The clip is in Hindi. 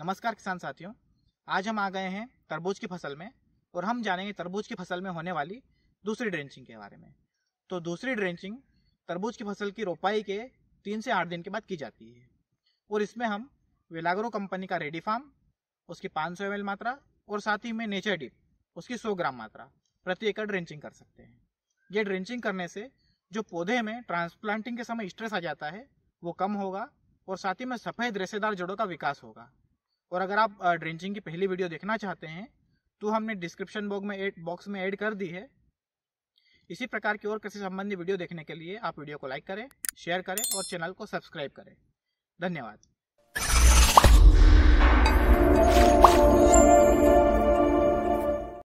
नमस्कार किसान साथियों आज हम आ गए हैं तरबूज की फसल में और हम जानेंगे तरबूज की फसल में होने वाली दूसरी ड्रेंचिंग के बारे में तो दूसरी ड्रेंचिंग तरबूज की फसल की रोपाई के तीन से आठ दिन के बाद की जाती है और इसमें हम विलाग्रो कंपनी का रेडी फार्म उसकी 500 सौ मात्रा और साथ ही में नेचर डिप उसकी 100 ग्राम मात्रा प्रति एकड़ ड्रेंचिंग कर सकते हैं ये ड्रेंचिंग करने से जो पौधे में ट्रांसप्लांटिंग के समय स्ट्रेस आ जाता है वो कम होगा और साथ ही में सफ़ेद रेसेदार जड़ों का विकास होगा और अगर आप ड्रेंचिंग की पहली वीडियो देखना चाहते हैं तो हमने डिस्क्रिप्शन बॉक्स में एड बॉक्स में ऐड कर दी है इसी प्रकार की और कृषि संबंधी वीडियो देखने के लिए आप वीडियो को लाइक करें शेयर करें और चैनल को सब्सक्राइब करें धन्यवाद